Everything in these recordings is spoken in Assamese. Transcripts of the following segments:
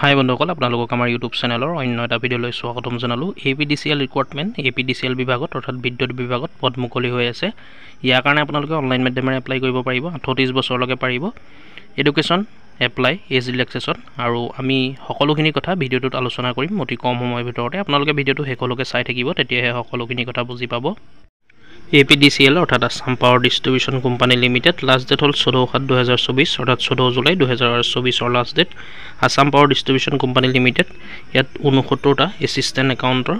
হাই বন্ধুসকল আপোনালোকক আমাৰ ইউটিউব চেনেলৰ অন্য এটা ভিডিঅ'লৈ স্বাগতম জনালোঁ A P D C L recruitment A P D C L বিভাগত অৰ্থাৎ বিদ্যুৎ বিভাগত পদ মুকলি হৈ আছে ইয়াৰ কাৰণে আপোনালোকে অনলাইন মাধ্যমেৰে এপ্লাই কৰিব পাৰিব আঠত্ৰিছ বছৰলৈকে পাৰিব এডুকেশ্যন এপ্লাই এজ ৰিলেক্সেশ্যন আৰু আমি সকলোখিনি কথা ভিডিঅ'টোত আলোচনা কৰিম অতি কম সময়ৰ ভিতৰতে আপোনালোকে ভিডিঅ'টো শেষলৈকে চাই থাকিব তেতিয়াহে সকলোখিনি কথা বুজি পাব A P D C L অৰ্থাৎ Assam power distribution company limited last date হ'ল চৈধ্য সাত দুহেজাৰ চৌবিছ অৰ্থাৎ চৈধ্য জুলাই দুহেজাৰ চৌবিছৰ last date Assam power distribution company limited ইয়াত ঊনসত্তৰটা এছিষ্টেণ্ট একাউণ্টৰ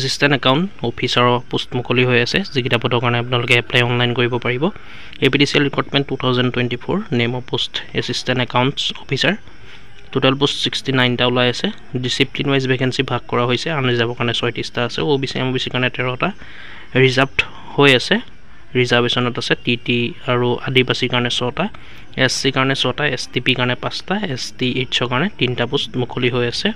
এছিষ্টেণ্ট একাউণ্ট অফিচাৰৰ পোষ্ট মুকলি হৈ আছে যিকেইটা পদৰ কাৰণে আপোনালোকে এপ্লাই অনলাইন কৰিব পাৰিব A P D C L recruitment two thousand twenty four name of post assistant accounts officer total post sixty নাইনটা ওলাই আছে ডিচিপ্লিন ৱাইজ ভেকেঞ্চি ভাগ কৰা হৈছে আনি যাবৰ কাৰণে ছয়ত্ৰিছটা আছে O' B C M O' B C কাৰণে তেৰটা ৰিজাৰ্ভ হৈ আছে ৰিজাৰ্ভেশ্যনত আছে টি টি আৰু আদিবাসীৰ কাৰণে ছটা এছ চিৰ কাৰণে ছটা এছ টি পিৰ কাৰণে পাঁচটা এছ টি এইডছৰ কাৰণে তিনিটা পোষ্ট মুকলি হৈ আছে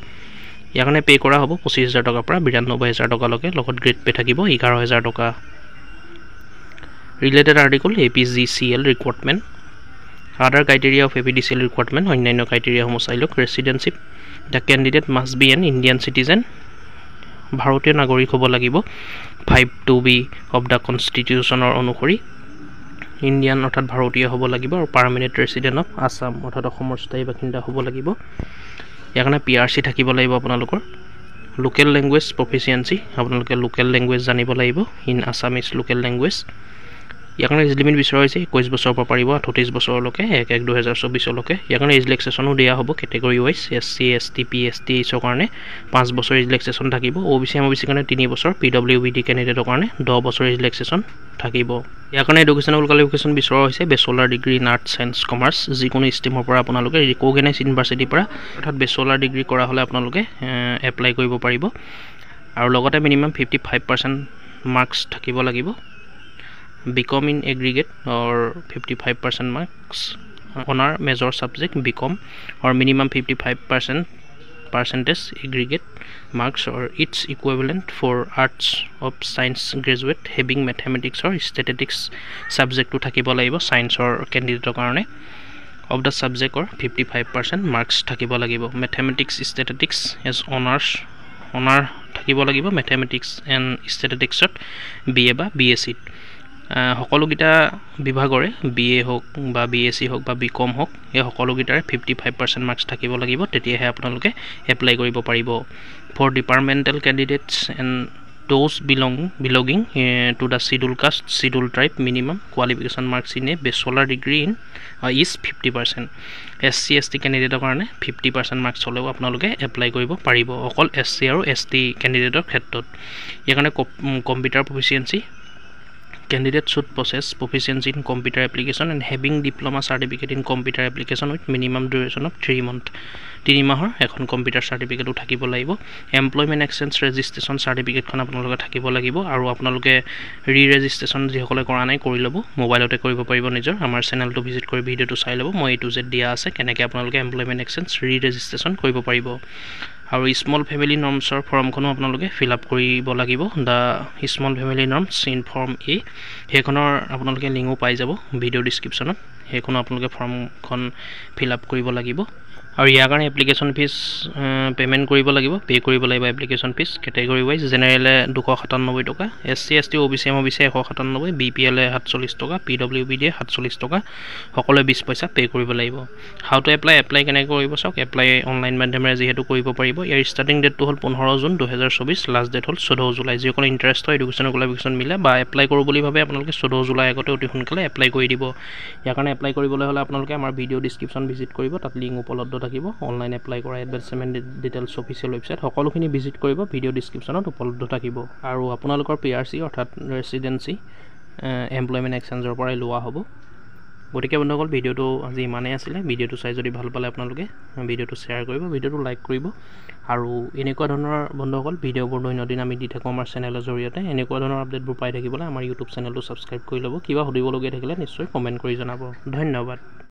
ইয়াৰ কাৰণে পে' কৰা হ'ব পঁচিছ হাজাৰ টকাৰ পৰা বিৰান্নব্বৈ হাজাৰ টকালৈকে লগত গ্ৰেড পে' থাকিব এঘাৰ হাজাৰ টকা related article A P G C L recruitment other criteria of A P D C L recruitment অন্যান্য ক্ৰাইটেৰিয়াসমূহ চাই লওক residentship the candidate must be an Indian citizen ভাৰতীয় নাগৰিক হ'ব লাগিব five two B of the কনষ্টিটিউশ্যনৰ অনুসৰি ইণ্ডিয়ান অৰ্থাৎ ভাৰতীয় হ'ব লাগিব আৰু পাৰ্মানেণ্ট ৰেচিডেণ্ট অফ আছাম অৰ্থাৎ অসমৰ স্থায়ী বাসিন্দা হ'ব লাগিব ইয়াৰ কাৰণে পি আৰ চি থাকিব লাগিব আপোনালোকৰ লোকেল লেংগুৱেজ প্ৰফিচিয়েঞ্চি আপোনালোকে লোকেল লেংগুৱেজ জানিব লাগিব ইন আছামিজ লোকেল লেংগুৱেজ ইয়াৰ কাৰণে এজ লিমিট বিচৰা হৈছে একৈছ বছৰৰ পৰা পাৰিব আঠত্ৰিছ বছৰলৈকে এক এক দুহেজাৰ চৌবিছলৈকে ইয়াৰ কাৰণে এজ লেক্সেশ্যনো দিয়া হ'ব category wise S C S T P S T এইচৰ কাৰণে পাঁচ বছৰ এজ লেক্সেশ্যন থাকিব O' B C M O' B C কাৰণে তিনি বছৰ পি ডব্লিউ বি ডি কেণ্ডিডেটৰ কাৰণে দহ বছৰ এজ লেক্সেশ্যন থাকিব ইয়াৰ কাৰণে এডুকেশ্যনেল কোৱালিফিকেশ্যন বিচৰা হৈছে bachelor degree in art science commerce যিকোনো ষ্টিমৰ পৰা আপোনালোকে ৰিকগেনাইজ ইউনিভাৰ্চিটিৰ পৰা অৰ্থাৎ বেচলাৰ ডিগ্ৰী কৰা হ'লে আপোনালোকে এপ্লাই কৰিব পাৰিব আৰু লগতে minimum fifty five percent marks থাকিব লাগিব BCom in aggregate or fifty five percent marks honour major subject BCom or minimum fifty five percent percentage aggregate marks or its equivalent for arts of science graduate having মেথমেটিক্সৰ ষ্টেটেটিক্স ছাবজেক্টটো থাকিব লাগিব চায়েন্সৰ কেণ্ডিডেটৰ কাৰণে অফ দ্য ছাবজেক্টৰ ফিফটি ফাইভ পাৰ্চেণ্ট মাৰ্কছ থাকিব লাগিব mathematics statistics as honours honour থাকিব লাগিব মেথেমেটিক্স এণ্ড ষ্টেটেটিক্সত বি এ বা বি এ চিত সকলোকেইটা বিভাগৰে বি এ হওক বা বি এছ চি হওক বা বি কম হওক এই সকলোকেইটাৰে ফিফটি ফাইভ পাৰ্চেণ্ট মাৰ্কছ থাকিব লাগিব তেতিয়াহে আপোনালোকে এপ্লাই কৰিব পাৰিব for departmental candidates and those belong belonging to the schedule caste schedule tribe minimum qualification marks in a bachelor degree in is fifty percent S C S T কেণ্ডিডেটৰ কাৰণে ফিফটি পাৰ্চেণ্ট মাৰ্কছ হ'লেও আপোনালোকে এপ্লাই কৰিব পাৰিব অকল এছ চি আৰু এছ টি কেণ্ডিডেটৰ ক্ষেত্ৰত ইয়াৰ কাৰণে computer proficiency candidate should possess proficiency in computer application and having diploma certificate in computer application with minimum duration of 3 month তিনি মাহৰ এখন কম্পিউটাৰ চাৰ্টিফিকেটো থাকিব লাগিব এমপ্লয়মেণ্ট এক্সেঞ্জ ৰেজিষ্ট্ৰেশ্যন চাৰ্টিফিকেটখন আপোনালোকে থাকিব লাগিব আৰু আপোনালোকে ৰি ৰেজিষ্ট্ৰেশ্যন যিসকলে কৰা নাই কৰি ল'ব মোবাইলতে কৰিব পাৰিব নিজৰ আমাৰ চেনেলটো ভিজিট কৰি ভিডিঅ'টো চাই ল'ব মই এইটো যে দিয়া আছে কেনেকৈ আপোনালোকে এমপ্লয়মেণ্ট এক্সেঞ্জ ৰি ৰেজিষ্ট্ৰেশ্যন কৰিব পাৰিব আৰু স্মল ফেমিলি নৰ্মছৰ ফৰ্মখনো আপোনালোকে ফিল আপ কৰিব লাগিব the small family norms in form A সেইখনৰ আপোনালোকে লিংকো পাই যাব ভিডিঅ' ডিছক্ৰিপশ্যনত সেইখনো আপোনালোকে ফৰ্মখন ফিল আপ কৰিব লাগিব আৰু ইয়াৰ কাৰণে এপ্লিকেশ্যন ফিজ পে'মেণ্ট কৰিব লাগিব পে' কৰিব লাগিব এপ্লিকেশ্যন ফিজ কেটেগৰি ৱাইজ জেনেৰেলে দুশ সাতান্নব্বৈ টকা S C S T O' B C M O' B C এশ সাতান্নব্বৈ বি পি এল এ সাতচল্লিছ টকা পি ডব্লিউ বি ডি এ সাতচল্লিছ টকা সকলোৱে বিছ পইচা পে' কৰিব লাগিব হাউ টু এপ্লাই এপ্লাই কেনেকৈ কৰিব চাওক এপ্লাই অনলাইন মাধ্যমেৰে যিহেতু কৰিব পাৰিব ইয়াৰ ষ্টাৰ্টিং ডেটটো হ'ল পোন্ধৰ জুন দুহেজাৰ চৌবিছ লাষ্ট ডেট হ'ল চৈধ্য জুলাই যিসকল ইণ্টাৰেষ্ট হয় এডুকেশ্যন কোৱালিফিকেশ্যন মিলে বা এপ্লাই কৰোঁ বুলি ভাবে আপোনালোকে চৈধ্য জুলাই আগতে অতি সোনকালে এপ্লাই কৰি দিব ইয়াৰ কাৰণে এপ্লাই কৰিবলৈ হ'লে আপোনালোকে আমাৰ ভিডিঅ' ডিছক্ৰিপশ্যন ভিজিট কৰিব তাত লিংক উপলব্ধ থাকিব অনলাইন এপ্লাই কৰা এডভাৰ্টাইজমেণ্ট ডিটেইলছ অফিচিয়েল ৱেবছাইট সকলোখিনি ভিজিট কৰিব ভিডিঅ' ডিছক্ৰিপশ্যনত উপলব্ধ থাকিব আৰু আপোনালোকৰ পি আৰ চি অৰ্থাৎ ৰেচিডেঞ্চি এমপ্লয়মেণ্ট এক্সেঞ্জৰ পৰাই লোৱা হ'ব গতিকে বন্ধুসকল ভিডিঅ'টো আজি ইমানেই আছিলে ভিডিঅ'টো চাই যদি ভাল পালে আপোনালোকে ভিডিঅ'টো শ্বেয়াৰ কৰিব ভিডিঅ'টো লাইক কৰিব আৰু এনেকুৱা ধৰণৰ বন্ধুসকল ভিডিঅ'বোৰ দৈনন্দিন আমি দি থাকোঁ আমাৰ চেনেলৰ জৰিয়তে এনেকুৱা ধৰণৰ আপডেটবোৰ পাই থাকিবলৈ আমাৰ ইউটিউব চেনেলটো ছাবস্ক্ৰাইব কৰি ল'ব কিবা সুধিবলগীয়া থাকিলে নিশ্চয় কমেণ্ট কৰি জনাব ধন্যবাদ